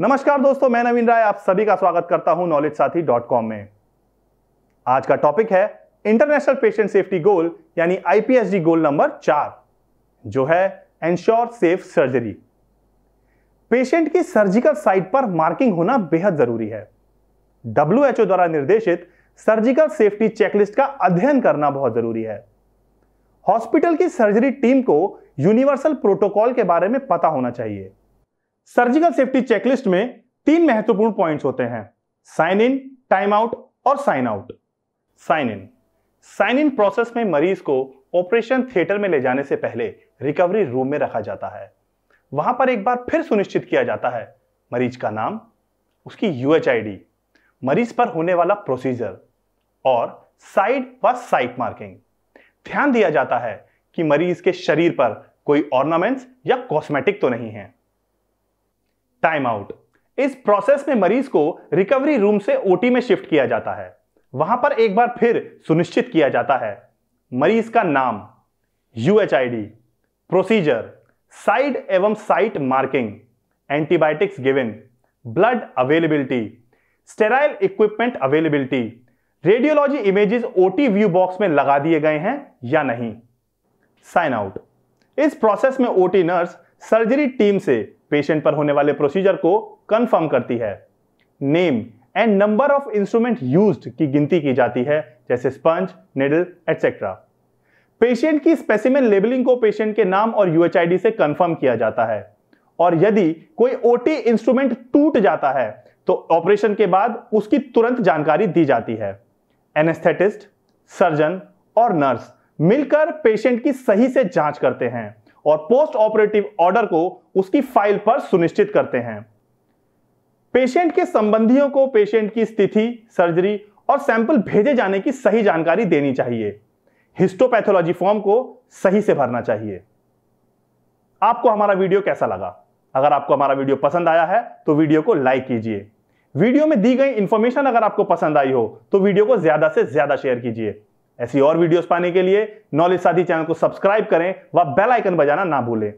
नमस्कार दोस्तों मैं नवीन राय आप सभी का स्वागत करता हूं नॉलेज साथी डॉट कॉम में आज का टॉपिक है इंटरनेशनल पेशेंट सेफ्टी गोल यानी आईपीएसडी गोल नंबर चार जो है एंश्योर सेफ सर्जरी पेशेंट की सर्जिकल साइट पर मार्किंग होना बेहद जरूरी है डब्ल्यू द्वारा निर्देशित सर्जिकल सेफ्टी चेकलिस्ट का अध्ययन करना बहुत जरूरी है हॉस्पिटल की सर्जरी टीम को यूनिवर्सल प्रोटोकॉल के बारे में पता होना चाहिए सर्जिकल सेफ्टी चेकलिस्ट में तीन महत्वपूर्ण पॉइंट्स होते हैं साइन इन टाइम आउट और sign out sign in sign in process में मरीज को ऑपरेशन थिएटर में ले जाने से पहले रिकवरी रूम में रखा जाता है वहां पर एक बार फिर सुनिश्चित किया जाता है मरीज का नाम उसकी यूएचआईडी मरीज पर होने वाला प्रोसीजर और साइड व साइट मार्किंग ध्यान दिया जाता है कि मरीज के शरीर पर कोई ऑर्नामेंट्स या कॉस्मेटिक तो नहीं है टाइम आउट इस प्रोसेस में मरीज को रिकवरी रूम से ओटी में शिफ्ट किया जाता है वहां पर एक बार फिर सुनिश्चित किया जाता है मरीज का नाम यूएचआईडी प्रोसीजर साइड एवं site marking antibiotics given blood availability sterile equipment availability radiology images OT view box में लगा दिए गए हैं या नहीं साइन आउट इस प्रोसेस में ओटी नर्स सर्जरी टीम से पेशेंट पर होने वाले प्रोसीजर को कंफर्म करती है name and number of instrument used की गिनती की जाती है जैसे स्पंज निडल एटसेट्रा पेशेंट की स्पेसिमेन लेबलिंग को पेशेंट के नाम और यूएचआईडी से कंफर्म किया जाता है और यदि कोई ओटी इंस्ट्रूमेंट टूट जाता है तो ऑपरेशन के बाद उसकी तुरंत जानकारी दी जाती है एनेस्थेटिस्ट सर्जन और नर्स मिलकर पेशेंट की सही से जांच करते हैं और पोस्ट ऑपरेटिव ऑर्डर को उसकी फाइल पर सुनिश्चित करते हैं पेशेंट के संबंधियों को पेशेंट की स्थिति सर्जरी और सैंपल भेजे जाने की सही जानकारी देनी चाहिए हिस्टोपैथोलॉजी फॉर्म को सही से भरना चाहिए आपको हमारा वीडियो कैसा लगा अगर आपको हमारा वीडियो पसंद आया है तो वीडियो को लाइक कीजिए वीडियो में दी गई इंफॉर्मेशन अगर आपको पसंद आई हो तो वीडियो को ज्यादा से ज्यादा शेयर कीजिए ऐसी और वीडियोस पाने के लिए नॉलेज साथी चैनल को सब्सक्राइब करें व बेल आइकन बजाना ना भूलें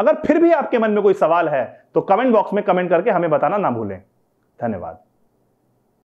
अगर फिर भी आपके मन में कोई सवाल है तो कमेंट बॉक्स में कमेंट करके हमें बताना ना भूलें धन्यवाद